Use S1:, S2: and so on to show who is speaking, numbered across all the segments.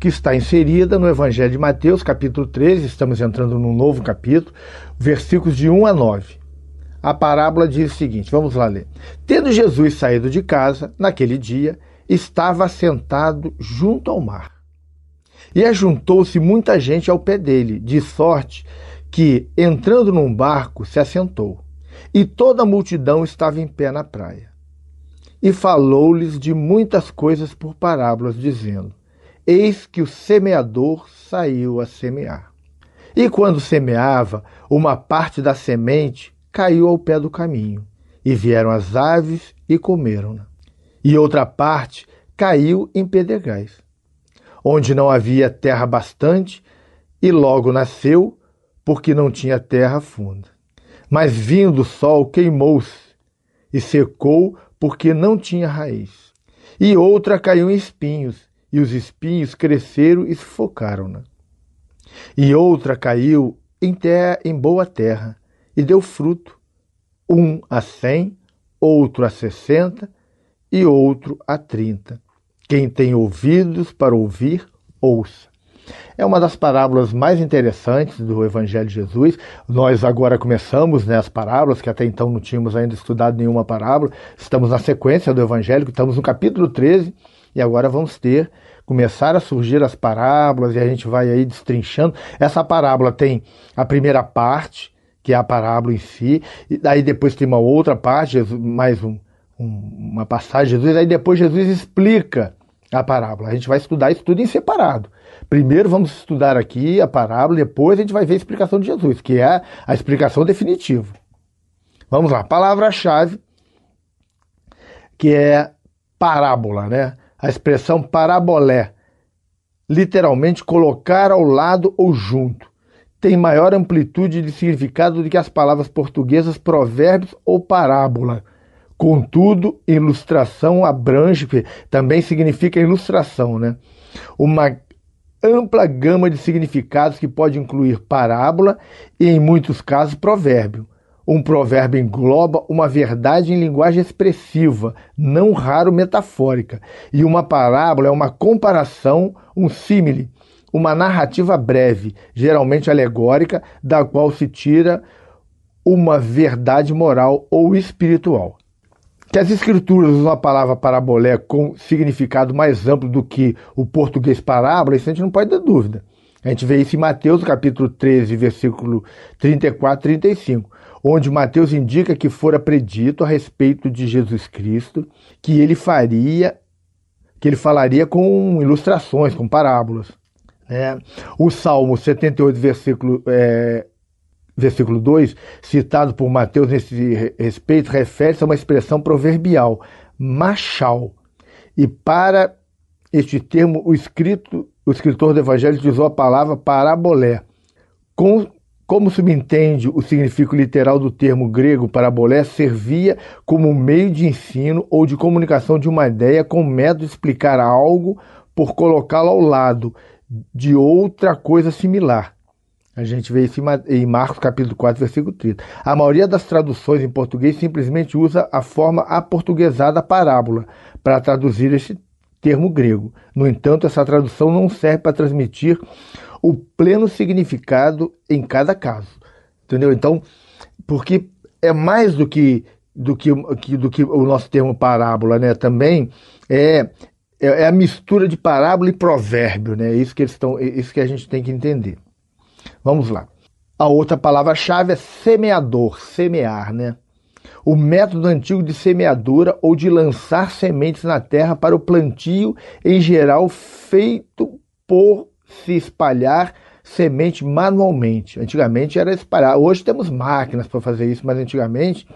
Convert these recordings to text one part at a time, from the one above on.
S1: que está inserida no Evangelho de Mateus, capítulo 13, estamos entrando num novo capítulo, versículos de 1 a 9. A parábola diz o seguinte: vamos lá ler. Tendo Jesus saído de casa, naquele dia, estava sentado junto ao mar. E ajuntou-se muita gente ao pé dele, de sorte que, entrando num barco, se assentou. E toda a multidão estava em pé na praia. E falou-lhes de muitas coisas por parábolas, dizendo: Eis que o semeador saiu a semear. E quando semeava, uma parte da semente caiu ao pé do caminho, e vieram as aves e comeram-na. E outra parte caiu em pedregais, onde não havia terra bastante, e logo nasceu, porque não tinha terra funda. Mas vindo o sol, queimou-se e secou, porque não tinha raiz. E outra caiu em espinhos, e os espinhos cresceram e sufocaram-na. E outra caiu em, terra, em boa terra e deu fruto, um a cem, outro a sessenta e outro a trinta. Quem tem ouvidos para ouvir, ouça. É uma das parábolas mais interessantes do Evangelho de Jesus. Nós agora começamos né, as parábolas, que até então não tínhamos ainda estudado nenhuma parábola. Estamos na sequência do Evangelho, estamos no capítulo 13 e agora vamos ter começar a surgir as parábolas e a gente vai aí destrinchando. Essa parábola tem a primeira parte, que é a parábola em si, e daí depois tem uma outra parte, mais um, um, uma passagem de Jesus, aí depois Jesus explica a parábola. A gente vai estudar isso tudo em separado. Primeiro vamos estudar aqui a parábola, depois a gente vai ver a explicação de Jesus, que é a explicação definitiva. Vamos lá, palavra-chave, que é parábola, né? A expressão parabolé, literalmente colocar ao lado ou junto, tem maior amplitude de significado do que as palavras portuguesas provérbios ou parábola. Contudo, ilustração abrange, que também significa ilustração, né? Uma ampla gama de significados que pode incluir parábola e, em muitos casos, provérbio. Um provérbio engloba uma verdade em linguagem expressiva, não raro metafórica, e uma parábola é uma comparação, um símile, uma narrativa breve, geralmente alegórica, da qual se tira uma verdade moral ou espiritual. Que as escrituras usam a palavra parabolé com significado mais amplo do que o português parábola, isso a gente não pode ter dúvida. A gente vê isso em Mateus capítulo 13, versículo 34 e 35 onde Mateus indica que fora predito a respeito de Jesus Cristo que ele faria, que ele falaria com ilustrações, com parábolas. Né? O Salmo 78, versículo, é, versículo 2, citado por Mateus nesse respeito, refere-se a uma expressão proverbial, machal. E para este termo, o, escrito, o escritor do Evangelho usou a palavra parabolé, com como subentende o significado literal do termo grego parabolé, servia como meio de ensino ou de comunicação de uma ideia com método de explicar algo por colocá-lo ao lado de outra coisa similar. A gente vê isso em Marcos capítulo 4, versículo 30. A maioria das traduções em português simplesmente usa a forma aportuguesada parábola para traduzir este termo grego. No entanto, essa tradução não serve para transmitir o pleno significado em cada caso. Entendeu? Então, porque é mais do que do que, do que o nosso termo parábola, né? Também é, é, é a mistura de parábola e provérbio, né? É isso que eles estão, é, isso que a gente tem que entender. Vamos lá. A outra palavra-chave é semeador, semear, né? O método antigo de semeadura ou de lançar sementes na terra para o plantio, em geral feito por se espalhar semente manualmente. Antigamente era espalhar. Hoje temos máquinas para fazer isso, mas antigamente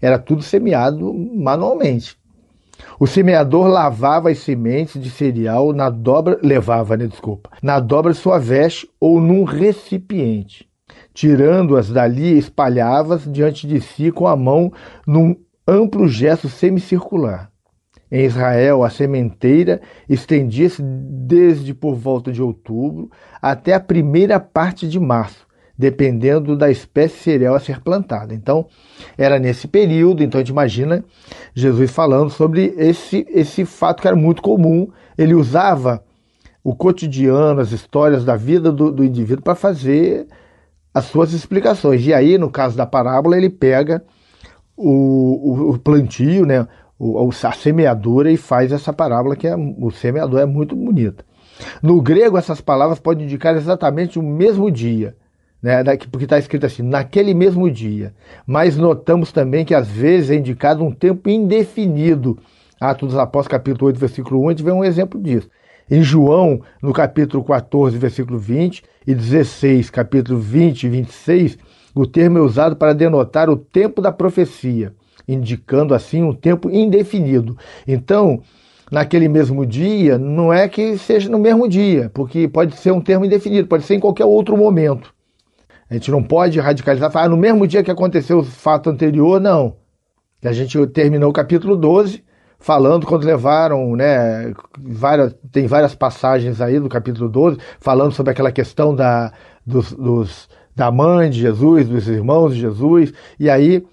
S1: era tudo semeado manualmente. O semeador lavava as sementes de cereal na dobra, levava, né, desculpa, na dobra de sua veste ou num recipiente. Tirando-as dali, espalhava-as diante de si com a mão num amplo gesto semicircular. Em Israel, a sementeira estendia-se desde por volta de outubro até a primeira parte de março, dependendo da espécie cereal a ser plantada. Então, era nesse período, então a gente imagina Jesus falando sobre esse, esse fato que era muito comum. Ele usava o cotidiano, as histórias da vida do, do indivíduo para fazer as suas explicações. E aí, no caso da parábola, ele pega o, o, o plantio, né? a semeadura e faz essa parábola que é, o semeador é muito bonita. No grego, essas palavras podem indicar exatamente o mesmo dia, né, porque está escrito assim, naquele mesmo dia. Mas notamos também que às vezes é indicado um tempo indefinido. Atos dos Apóstolos, capítulo 8, versículo 1, a gente vê um exemplo disso. Em João, no capítulo 14, versículo 20 e 16, capítulo 20 e 26, o termo é usado para denotar o tempo da profecia indicando assim um tempo indefinido. Então, naquele mesmo dia, não é que seja no mesmo dia, porque pode ser um termo indefinido, pode ser em qualquer outro momento. A gente não pode radicalizar, falar ah, no mesmo dia que aconteceu o fato anterior, não. A gente terminou o capítulo 12 falando quando levaram, né, várias, tem várias passagens aí do capítulo 12 falando sobre aquela questão da dos, dos da mãe de Jesus, dos irmãos de Jesus, e aí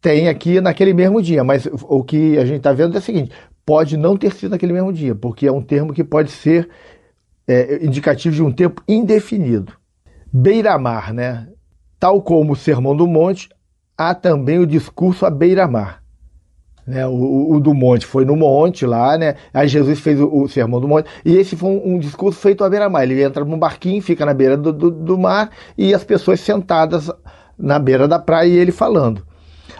S1: tem aqui naquele mesmo dia, mas o que a gente está vendo é o seguinte: pode não ter sido naquele mesmo dia, porque é um termo que pode ser é, indicativo de um tempo indefinido. Beira-mar, né? Tal como o Sermão do Monte, há também o discurso a beira-mar. Né, o, o, do monte foi no monte lá, né? Aí Jesus fez o, o sermão do monte e esse foi um, um discurso feito à beira-mar. Ele entra num barquinho, fica na beira do, do, do mar e as pessoas sentadas na beira da praia e ele falando.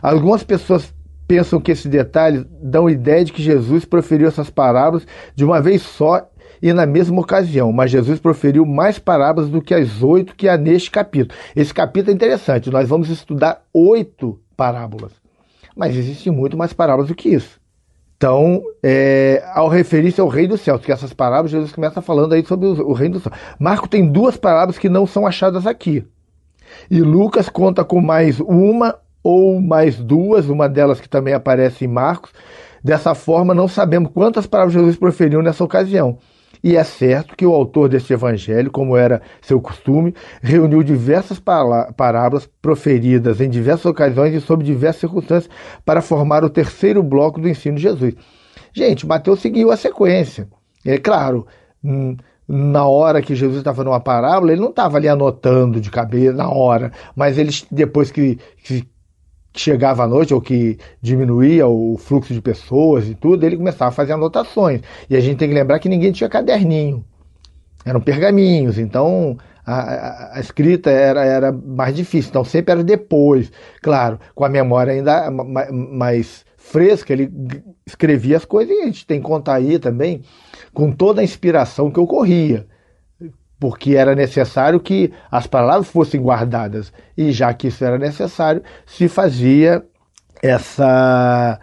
S1: Algumas pessoas pensam que esses detalhes dão ideia de que Jesus proferiu essas parábolas de uma vez só e na mesma ocasião, mas Jesus proferiu mais parábolas do que as oito que há neste capítulo. Esse capítulo é interessante, nós vamos estudar oito parábolas, mas existem muito mais parábolas do que isso. Então, é, ao referir-se ao reino dos Céus que essas parábolas, Jesus começa falando aí sobre o reino dos Céus. Marco tem duas parábolas que não são achadas aqui. E Lucas conta com mais uma ou mais duas, uma delas que também aparece em Marcos. Dessa forma, não sabemos quantas palavras Jesus proferiu nessa ocasião. E é certo que o autor deste evangelho, como era seu costume, reuniu diversas parábolas proferidas em diversas ocasiões e sob diversas circunstâncias para formar o terceiro bloco do ensino de Jesus. Gente, Mateus seguiu a sequência. É claro, hum, na hora que Jesus estava falando uma parábola, ele não estava ali anotando de cabeça na hora, mas ele, depois que, que chegava à noite ou que diminuía o fluxo de pessoas e tudo, ele começava a fazer anotações. E a gente tem que lembrar que ninguém tinha caderninho. Eram pergaminhos, então a, a, a escrita era, era mais difícil, então sempre era depois. Claro, com a memória ainda mais fresca, ele escrevia as coisas e a gente tem que contar aí também com toda a inspiração que ocorria porque era necessário que as palavras fossem guardadas. E já que isso era necessário, se fazia essa,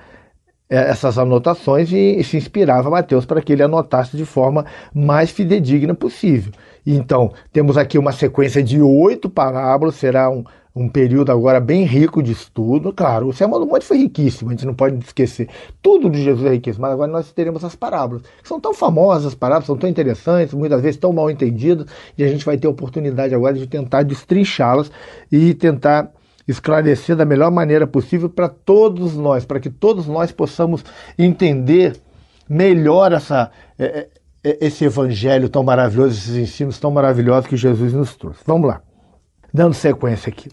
S1: é, essas anotações e, e se inspirava Mateus para que ele anotasse de forma mais fidedigna possível. Então, temos aqui uma sequência de oito parábolas, será um um período agora bem rico de estudo. Claro, o Sermão do Monte foi riquíssimo, a gente não pode esquecer. Tudo de Jesus é riquíssimo, mas agora nós teremos as parábolas, que são tão famosas, as parábolas são tão interessantes, muitas vezes tão mal entendidas, e a gente vai ter a oportunidade agora de tentar destrinchá-las e tentar esclarecer da melhor maneira possível para todos nós, para que todos nós possamos entender melhor essa. É, é, é, esse evangelho tão maravilhoso, esses ensinos tão maravilhosos que Jesus nos trouxe. Vamos lá. Dando sequência aqui.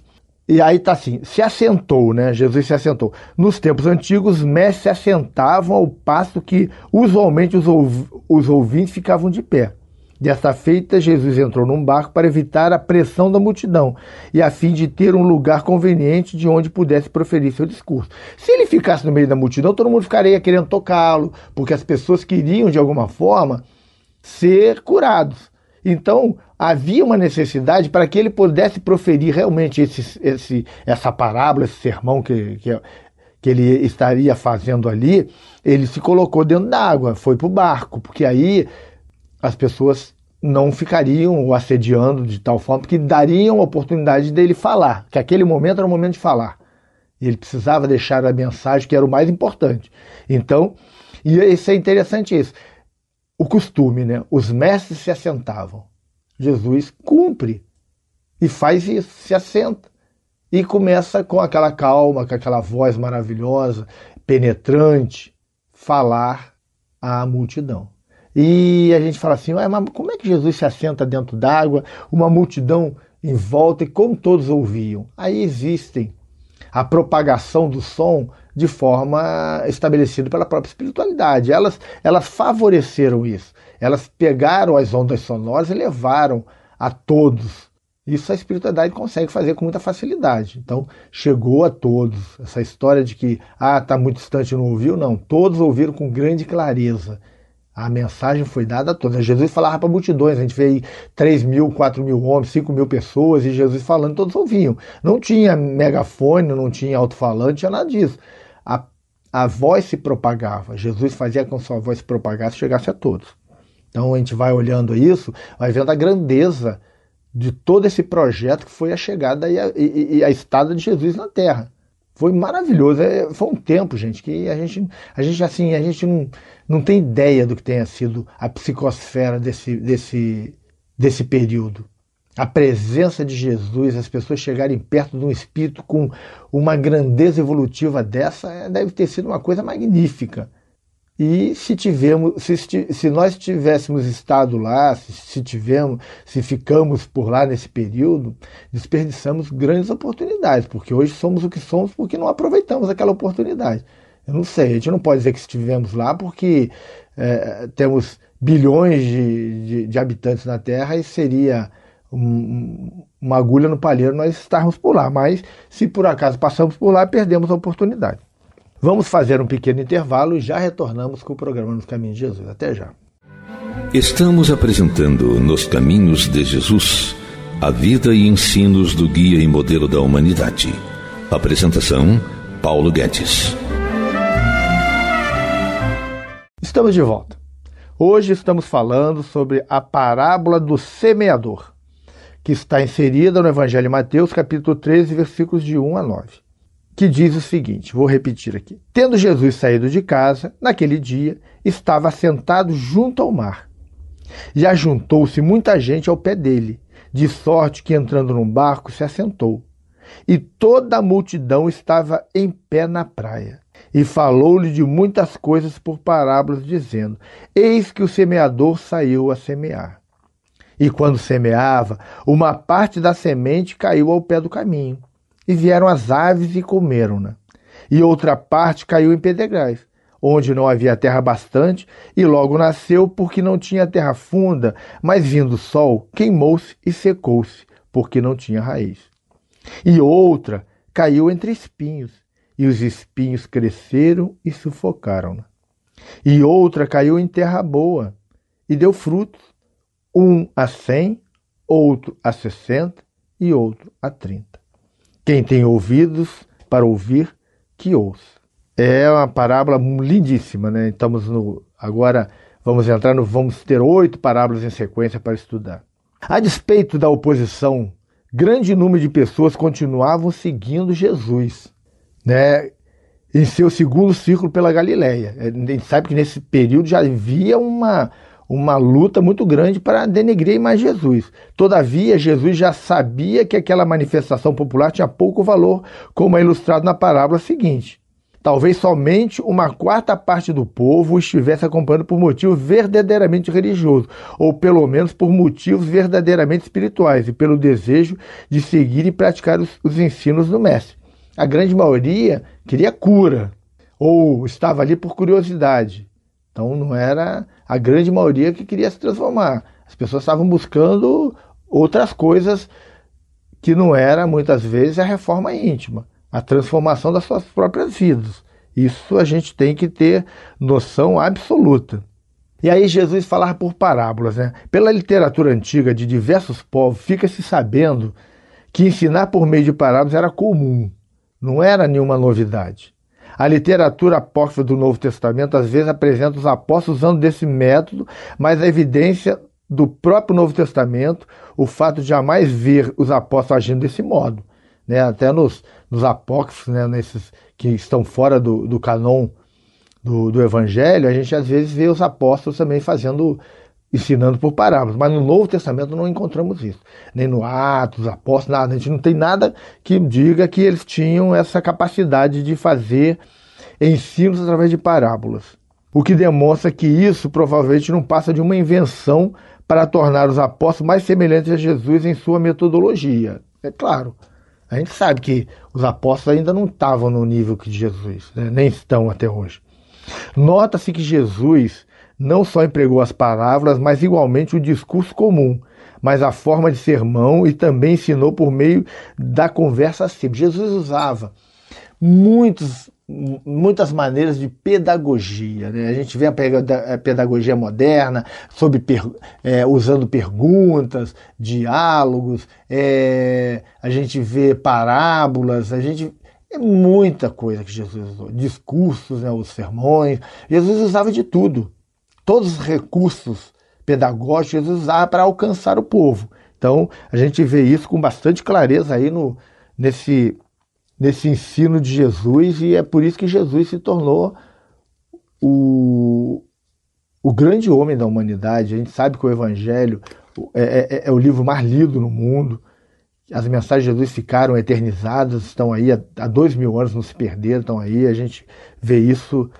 S1: E aí tá assim, se assentou, né? Jesus se assentou. Nos tempos antigos, mestres se assentavam ao passo que usualmente os, ouv os ouvintes ficavam de pé. Dessa feita, Jesus entrou num barco para evitar a pressão da multidão e a fim de ter um lugar conveniente de onde pudesse proferir seu discurso. Se ele ficasse no meio da multidão, todo mundo ficaria querendo tocá-lo, porque as pessoas queriam, de alguma forma, ser curados. Então, havia uma necessidade para que ele pudesse proferir realmente esse, esse, essa parábola, esse sermão que, que, que ele estaria fazendo ali. Ele se colocou dentro da água, foi para o barco, porque aí as pessoas não ficariam o assediando de tal forma, porque dariam a oportunidade dele falar, que aquele momento era o momento de falar. ele precisava deixar a mensagem que era o mais importante. Então, e isso é interessante isso o costume, né? Os mestres se assentavam. Jesus cumpre e faz isso, se assenta e começa com aquela calma, com aquela voz maravilhosa, penetrante, falar à multidão. E a gente fala assim, mas como é que Jesus se assenta dentro d'água, uma multidão em volta e como todos ouviam? Aí existem a propagação do som de forma estabelecida pela própria espiritualidade. Elas, elas favoreceram isso. Elas pegaram as ondas sonoras e levaram a todos. Isso a espiritualidade consegue fazer com muita facilidade. Então, chegou a todos. Essa história de que, ah, está muito distante não ouviu, não. Todos ouviram com grande clareza. A mensagem foi dada a todos. Jesus falava para multidões, a gente vê aí 3 mil, 4 mil homens, 5 mil pessoas, e Jesus falando, todos ouviam. Não tinha megafone, não tinha alto-falante, tinha nada disso a, a voz se propagava. Jesus fazia com que sua voz se propagasse e chegasse a todos. Então a gente vai olhando isso, vai vendo a grandeza de todo esse projeto que foi a chegada e a, e, e a estada de Jesus na Terra. Foi maravilhoso, é, foi um tempo, gente, que a gente, a gente assim, a gente não, não tem ideia do que tenha sido a psicosfera desse, desse, desse período a presença de Jesus, as pessoas chegarem perto de um espírito com uma grandeza evolutiva dessa, é, deve ter sido uma coisa magnífica. E se tivemos, se, se nós tivéssemos estado lá, se, se tivemos, se ficamos por lá nesse período, desperdiçamos grandes oportunidades, porque hoje somos o que somos porque não aproveitamos aquela oportunidade. Eu não sei, a gente não pode dizer que estivemos lá porque é, temos bilhões de, de, de habitantes na Terra e seria um, uma agulha no palheiro nós estarmos por lá, mas se por acaso passamos por lá, perdemos a oportunidade. Vamos fazer um pequeno intervalo e já retornamos com o programa Nos Caminhos de Jesus. Até já. Estamos apresentando Nos Caminhos de Jesus, a vida e ensinos do guia e modelo da humanidade. Apresentação Paulo Guedes. Estamos de volta. Hoje estamos falando sobre a parábola do semeador que está inserida no Evangelho de Mateus, capítulo 13, versículos de 1 a 9, que diz o seguinte: vou repetir aqui. Tendo Jesus saído de casa, naquele dia, estava sentado junto ao mar. E ajuntou-se muita gente ao pé dele, de sorte que, entrando num barco, se assentou. E toda a multidão estava em pé na praia. E falou-lhe de muitas coisas por parábolas, dizendo: Eis que o semeador saiu a semear. E quando semeava, uma parte da semente caiu ao pé do caminho, e vieram as aves e comeram-na. E outra parte caiu em pedregais, onde não havia terra bastante, e logo nasceu porque não tinha terra funda, mas vindo o sol, queimou-se e secou-se, porque não tinha raiz. E outra caiu entre espinhos, e os espinhos cresceram e sufocaram-na. E outra caiu em terra boa, e deu frutos um a cem, outro a sessenta e outro a trinta. Quem tem ouvidos para ouvir, que ouça. É uma parábola lindíssima, né? Estamos no agora vamos entrar no vamos ter oito parábolas em sequência para estudar. A despeito da oposição, grande número de pessoas continuavam seguindo Jesus, né? Em seu segundo círculo pela Galileia. A gente sabe que nesse período já havia uma uma luta muito grande para denegrir mais Jesus. Todavia, Jesus já sabia que aquela manifestação popular tinha pouco valor, como é ilustrado na parábola seguinte. Talvez somente uma quarta parte do povo estivesse acompanhando por motivo verdadeiramente religioso, ou pelo menos por motivos verdadeiramente espirituais e pelo desejo de seguir e praticar os, os ensinos do Mestre. A grande maioria queria cura, ou estava ali por curiosidade então não era a grande maioria que queria se transformar. As pessoas estavam buscando outras coisas que não era muitas vezes a reforma íntima, a transformação das suas próprias vidas. Isso a gente tem que ter noção absoluta. E aí Jesus falava por parábolas, né? Pela literatura antiga de diversos povos, fica-se sabendo que ensinar por meio de parábolas era comum, não era nenhuma novidade. A literatura apócrifa do Novo Testamento às vezes apresenta os apóstolos usando desse método, mas a evidência do próprio Novo Testamento, o fato de jamais ver os apóstolos agindo desse modo. Né? Até nos, nos apócrifos, né? nesses que estão fora do, do canon do, do Evangelho, a gente às vezes vê os apóstolos também fazendo ensinando por parábolas. Mas no Novo Testamento não encontramos isso. Nem no Atos, Apóstolos, nada. A gente não tem nada que diga que eles tinham essa capacidade de fazer ensinos através de parábolas. O que demonstra que isso provavelmente não passa de uma invenção para tornar os apóstolos mais semelhantes a Jesus em sua metodologia. É claro. A gente sabe que os apóstolos ainda não estavam no nível que de Jesus, né? nem estão até hoje. Nota-se que Jesus não só empregou as palavras, mas igualmente o discurso comum, mas a forma de sermão e também ensinou por meio da conversa simples. Jesus usava muitos, muitas maneiras de pedagogia. Né? A gente vê a pedagogia moderna sobre, é, usando perguntas, diálogos, é, a gente vê parábolas, a gente é muita coisa que Jesus usou. Discursos, né, os sermões. Jesus usava de tudo todos os recursos pedagógicos usar para alcançar o povo. Então, a gente vê isso com bastante clareza aí no, nesse, nesse ensino de Jesus, e é por isso que Jesus se tornou o, o grande homem da humanidade. A gente sabe que o Evangelho é, é, é, é o livro mais lido no mundo. As mensagens de Jesus ficaram eternizadas, estão aí há, há dois mil anos, não se perderam, estão aí. A gente vê isso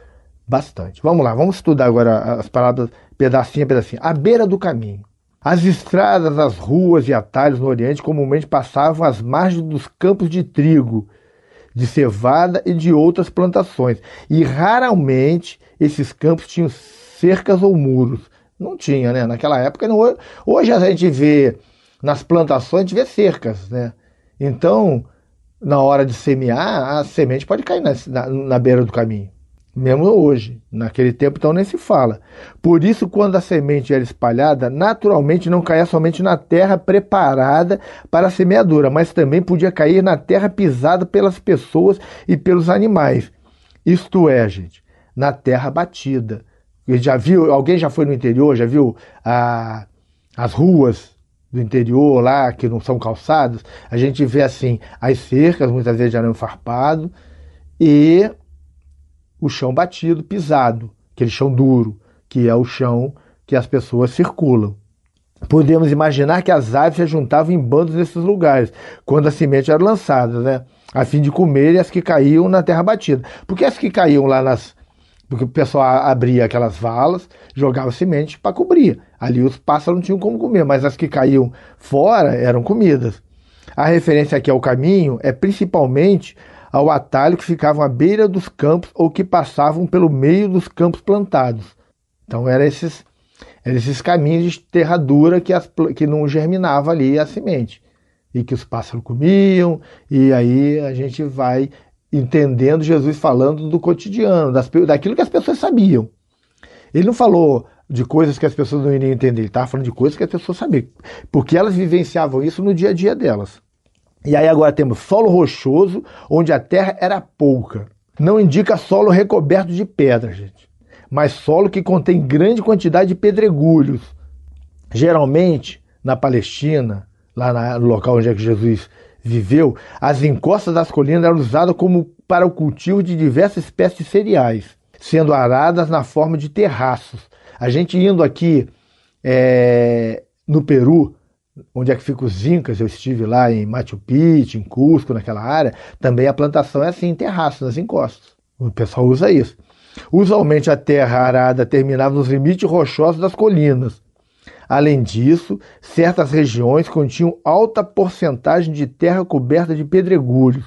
S1: bastante. Vamos lá, vamos estudar agora as palavras pedacinho a pedacinho. À beira do caminho. As estradas, as ruas e atalhos no Oriente comumente passavam às margens dos campos de trigo, de cevada e de outras plantações, e raramente esses campos tinham cercas ou muros. Não tinha, né? Naquela época, não. hoje a gente vê nas plantações, a gente vê cercas, né? Então, na hora de semear, a semente pode cair na, na, na beira do caminho mesmo hoje. Naquele tempo, então, nem se fala. Por isso, quando a semente era espalhada, naturalmente não caía somente na terra preparada para a semeadura, mas também podia cair na terra pisada pelas pessoas e pelos animais. Isto é, gente, na terra batida. Já viu, alguém já foi no interior, já viu a, as ruas do interior lá, que não são calçados? A gente vê assim, as cercas, muitas vezes de arame farpado, e o chão batido, pisado, aquele chão duro, que é o chão que as pessoas circulam. Podemos imaginar que as aves se juntavam em bandos nesses lugares, quando as sementes eram lançadas, né? a fim de comerem as que caíam na terra batida. Porque as que caíam lá nas. Porque o pessoal abria aquelas valas, jogava semente para cobrir. Ali os pássaros não tinham como comer, mas as que caíam fora eram comidas. A referência aqui ao caminho é principalmente ao atalho que ficavam à beira dos campos ou que passavam pelo meio dos campos plantados. Então eram esses, eram esses caminhos de terra dura que, as, que não germinava ali a semente e que os pássaros comiam, e aí a gente vai entendendo Jesus falando do cotidiano, das, daquilo que as pessoas sabiam. Ele não falou de coisas que as pessoas não iriam entender, ele estava falando de coisas que as pessoas sabiam, porque elas vivenciavam isso no dia a dia delas. E aí agora temos solo rochoso, onde a terra era pouca. Não indica solo recoberto de pedra, gente, mas solo que contém grande quantidade de pedregulhos. Geralmente, na Palestina, lá no local onde é que Jesus viveu, as encostas das colinas eram usadas como para o cultivo de diversas espécies de cereais, sendo aradas na forma de terraços. A gente indo aqui é, no Peru, onde é que ficam os Incas, eu estive lá em Machu Picchu, em Cusco, naquela área, também a plantação é assim, em terraço, nas encostas. O pessoal usa isso. Usualmente a terra arada terminava nos limites rochosos das colinas. Além disso, certas regiões continham alta porcentagem de terra coberta de pedregulhos.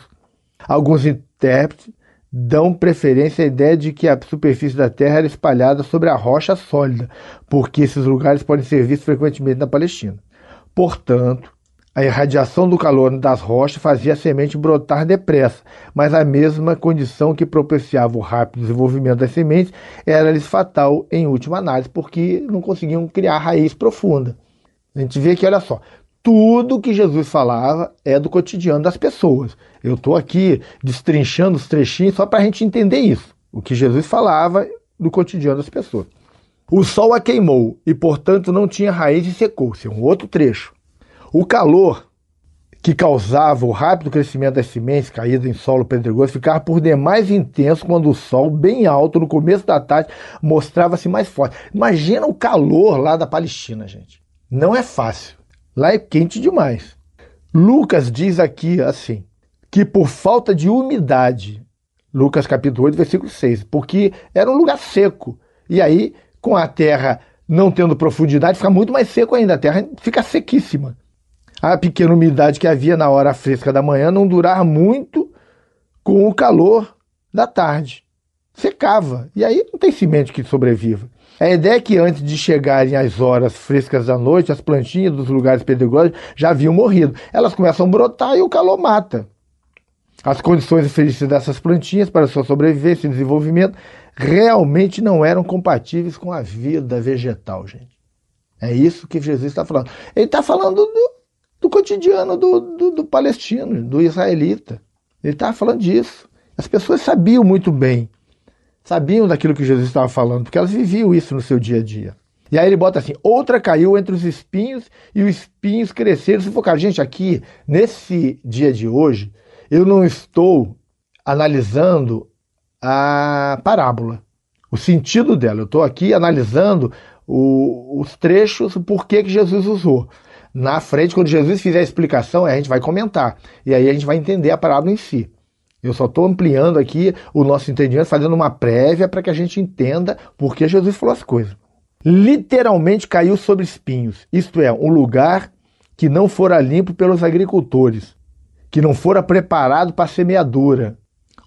S1: Alguns intérpretes dão preferência à ideia de que a superfície da terra era espalhada sobre a rocha sólida, porque esses lugares podem ser vistos frequentemente na Palestina. Portanto, a irradiação do calor das rochas fazia a semente brotar depressa, mas a mesma condição que propiciava o rápido desenvolvimento das sementes era-lhes fatal em última análise, porque não conseguiam criar raiz profunda. A gente vê que, olha só, tudo que Jesus falava é do cotidiano das pessoas. Eu estou aqui destrinchando os trechinhos só para a gente entender isso. O que Jesus falava do cotidiano das pessoas. O sol a queimou e, portanto, não tinha raiz e secou-se. Um outro trecho. O calor que causava o rápido crescimento das sementes caídas em solo pedregoso ficava por demais intenso quando o sol, bem alto no começo da tarde, mostrava-se mais forte. Imagina o calor lá da Palestina, gente. Não é fácil. Lá é quente demais. Lucas diz aqui assim: que por falta de umidade, Lucas capítulo 8, versículo 6, porque era um lugar seco. E aí com a terra não tendo profundidade, fica muito mais seco ainda. A terra fica sequíssima. A pequena umidade que havia na hora fresca da manhã não durava muito com o calor da tarde. Secava. E aí não tem semente que sobreviva. A ideia é que antes de chegarem as horas frescas da noite, as plantinhas dos lugares pedregosos já haviam morrido. Elas começam a brotar e o calor mata. As condições felizes dessas plantinhas para sua sobrevivência e desenvolvimento realmente não eram compatíveis com a vida vegetal, gente. É isso que Jesus está falando. Ele está falando do, do cotidiano do, do, do, palestino, do israelita. Ele está falando disso. As pessoas sabiam muito bem, sabiam daquilo que Jesus estava falando, porque elas viviam isso no seu dia a dia. E aí ele bota assim: outra caiu entre os espinhos e os espinhos cresceram Se focar, Gente, aqui, nesse dia de hoje, eu não estou analisando a parábola, o sentido dela. Eu estou aqui analisando o, os trechos, o porquê que Jesus usou. Na frente, quando Jesus fizer a explicação, a gente vai comentar. E aí a gente vai entender a parábola em si. Eu só estou ampliando aqui o nosso entendimento, fazendo uma prévia para que a gente entenda por que Jesus falou as coisas. Literalmente caiu sobre espinhos, isto é, um lugar que não fora limpo pelos agricultores, que não fora preparado para semeadura.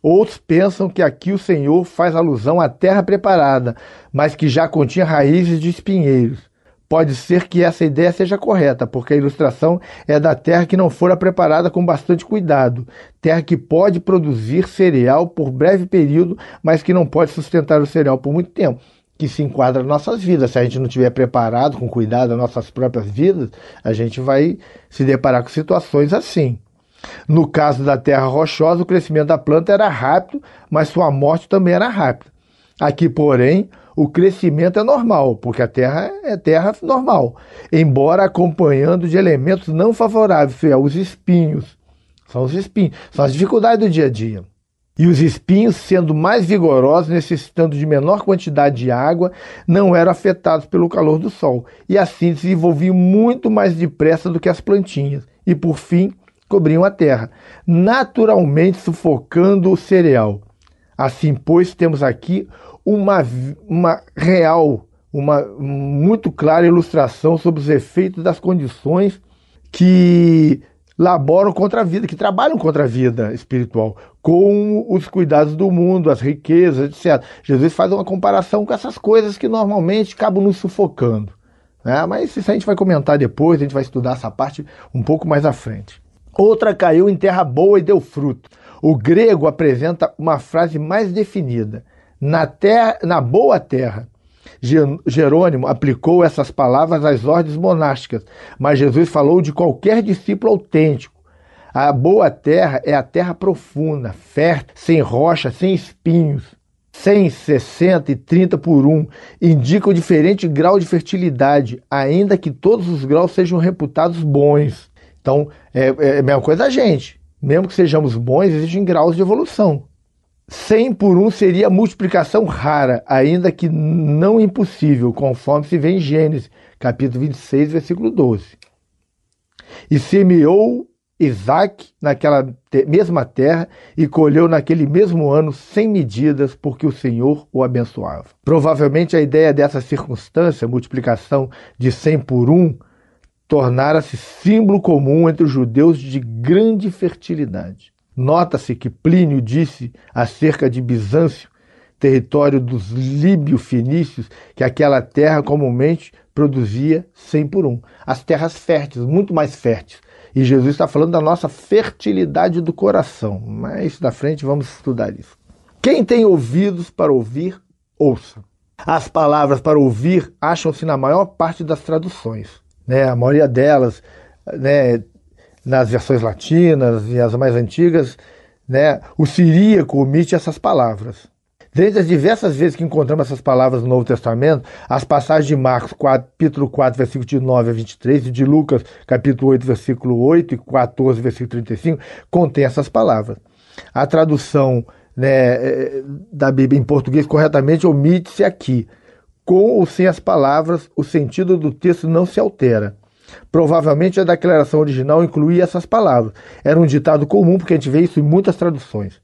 S1: Outros pensam que aqui o Senhor faz alusão à terra preparada, mas que já continha raízes de espinheiros. Pode ser que essa ideia seja correta, porque a ilustração é da terra que não fora preparada com bastante cuidado, terra que pode produzir cereal por breve período, mas que não pode sustentar o cereal por muito tempo que se enquadra nas nossas vidas. Se a gente não tiver preparado, com cuidado, as nossas próprias vidas, a gente vai se deparar com situações assim. No caso da terra rochosa, o crescimento da planta era rápido, mas sua morte também era rápida. Aqui, porém, o crescimento é normal, porque a terra é terra normal, embora acompanhando de elementos não favoráveis, é os espinhos. São os espinhos, são as dificuldades do dia a dia. E os espinhos, sendo mais vigorosos, necessitando de menor quantidade de água, não eram afetados pelo calor do sol e assim se desenvolviam muito mais depressa do que as plantinhas. E por fim, cobriam a terra, naturalmente sufocando o cereal. Assim, pois, temos aqui uma, uma real, uma muito clara ilustração sobre os efeitos das condições que laboram contra a vida, que trabalham contra a vida espiritual, com os cuidados do mundo, as riquezas, etc. Jesus faz uma comparação com essas coisas que normalmente acabam nos sufocando. Né? Mas isso a gente vai comentar depois, a gente vai estudar essa parte um pouco mais à frente. Outra caiu em terra boa e deu fruto. O grego apresenta uma frase mais definida: na, terra, na boa terra. Jerônimo aplicou essas palavras às ordens monásticas, mas Jesus falou de qualquer discípulo autêntico. A boa terra é a terra profunda, fértil, sem rocha, sem espinhos. 100, 60 e 30 por 1 indicam diferente grau de fertilidade, ainda que todos os graus sejam reputados bons. Então, é, é, é a mesma coisa da gente. Mesmo que sejamos bons, existem graus de evolução. 100 por 1 seria multiplicação rara, ainda que não impossível, conforme se vê em Gênesis, capítulo 26, versículo 12. E semeou Isaac naquela mesma terra e colheu naquele mesmo ano sem medidas, porque o Senhor o abençoava. Provavelmente a ideia dessa circunstância, multiplicação de 100 por 1, tornara-se símbolo comum entre os judeus de grande fertilidade. Nota-se que Plínio disse acerca de Bizâncio, território dos líbio-fenícios, que aquela terra comumente produzia 100 por um. As terras férteis, muito mais férteis. E Jesus está falando da nossa fertilidade do coração. Mas da frente vamos estudar isso. Quem tem ouvidos para ouvir, ouça. As palavras para ouvir acham-se na maior parte das traduções né? A maioria delas, né? Nas versões latinas e as mais antigas, né? O siríaco omite essas palavras. Dentre as diversas vezes que encontramos essas palavras no Novo Testamento, as passagens de Marcos 4, capítulo 4, versículo de 9 a 23 e de Lucas, capítulo 8, versículo 8 e 14, versículo 35, contém essas palavras. A tradução né, eh, da Bíblia em português corretamente omite-se aqui. Com ou sem as palavras, o sentido do texto não se altera. Provavelmente a declaração original incluía essas palavras. Era um ditado comum, porque a gente vê isso em muitas traduções.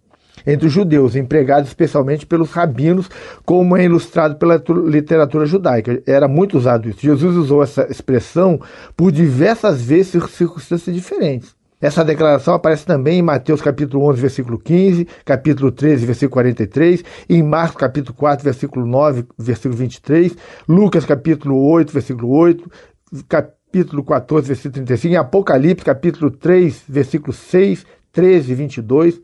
S1: Entre os judeus, empregado especialmente pelos rabinos, como é ilustrado pela literatura judaica. Era muito usado isso. Jesus usou essa expressão por diversas vezes em circunstâncias diferentes. Essa declaração aparece também em Mateus capítulo 11, versículo 15, capítulo 13, versículo 43, em Marcos capítulo 4, versículo 9, versículo 23, Lucas capítulo 8, versículo 8, capítulo 14, versículo 35, em Apocalipse capítulo 3, versículo 6, 13 e 22.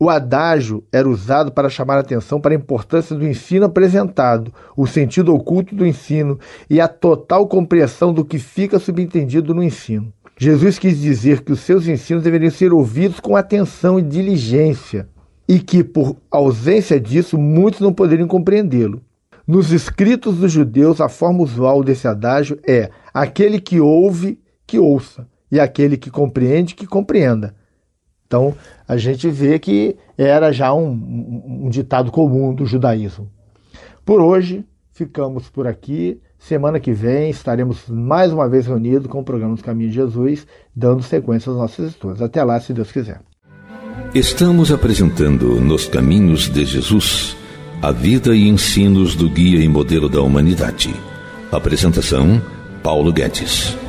S1: O adágio era usado para chamar a atenção para a importância do ensino apresentado, o sentido oculto do ensino e a total compreensão do que fica subentendido no ensino. Jesus quis dizer que os seus ensinos deveriam ser ouvidos com atenção e diligência, e que, por ausência disso, muitos não poderiam compreendê-lo. Nos escritos dos judeus, a forma usual desse adágio é: aquele que ouve, que ouça, e aquele que compreende, que compreenda. Então, a gente vê que era já um, um ditado comum do judaísmo. Por hoje, ficamos por aqui. Semana que vem estaremos mais uma vez reunidos com o programa Nos Caminhos de Jesus, dando sequência aos nossos estudos. Até lá, se Deus quiser. Estamos apresentando Nos Caminhos de Jesus, a vida e ensinos do guia e modelo da humanidade. Apresentação: Paulo Guedes.